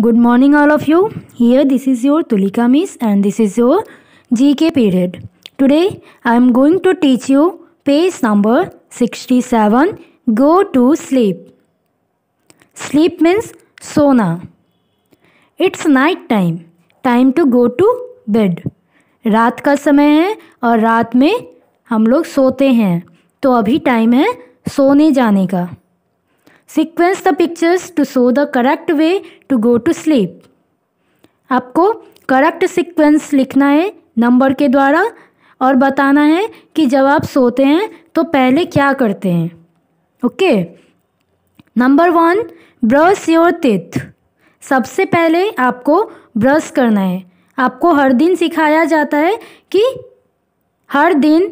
good morning all of you here this is your Tulika miss and this is your G K period today I am going to teach you page number sixty seven go to sleep sleep means सोना it's night time time to go to bed रात का समय है और रात में हम लोग सोते हैं तो अभी टाइम है सोने जाने का sequence the pictures to so the correct way to go to sleep आपको करेक्ट सीक्वेंस लिखना है नंबर के द्वारा और बताना है कि जब आप सोते हैं तो पहले क्या करते हैं okay number one brush your teeth सबसे पहले आपको ब्रश करना है आपको हर दिन सिखाया जाता है कि हर दिन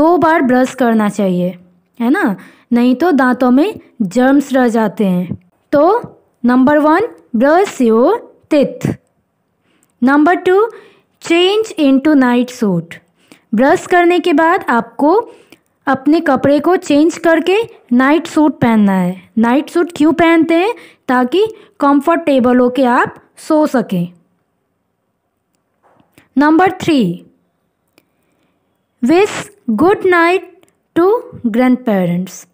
दो बार ब्रश करना चाहिए है ना नहीं तो दांतों में जर्म्स रह जाते हैं तो number one brush your teeth number two change into night suit brush करने के बाद आपको अपने कपड़े को चेंज करके नाइट सूट पहनना है नाइट सूट क्यों पहनते हैं ताकि कंफर्टेबल हो के आप सो सकें number three wish good night to grandparents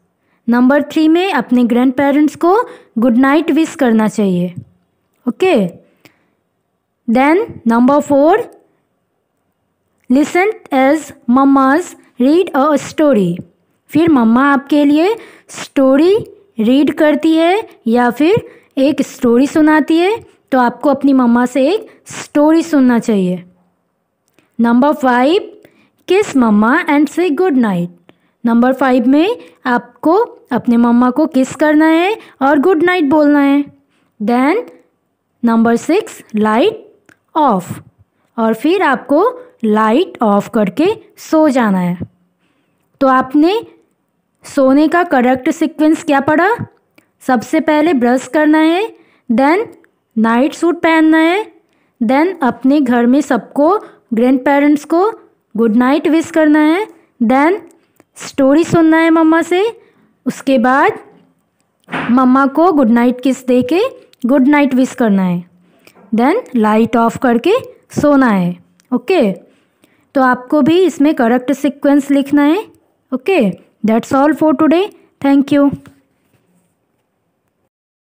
number three में अपने ग्रैंड पेरेंट्स को गुड नाइट विश करना चाहिए okay then number four listen as mama's read a story फिर मम्मा आपके लिए स्टोरी रीड करती है या फिर एक स्टोरी सुनाती है तो आपको अपनी मम्मा से एक स्टोरी सुनना चाहिए number five kiss mama and say good night number five में आपको अपने मम्मा को किस करना है और गुड नाइट बोलना है then number six light off और फिर आपको लाइट ऑफ करके सो जाना है तो आपने सोने का करेक्ट सीक्वेंस क्या पढ़ा सबसे पहले ब्रश करना है देन नाइट सूट पहनना है देन अपने घर में सबको ग्रैंड पेरेंट्स को गुड नाइट विश करना है देन स्टोरी सुनना है मम्मा से उसके बाद मम्मा को गुड नाइट किस दे के गुड नाइट विश करना है देन लाइट ऑफ करके सोना है ओके तो आपको भी इसमें करेक्ट सीक्वेंस लिखना है okay that's all for today thank you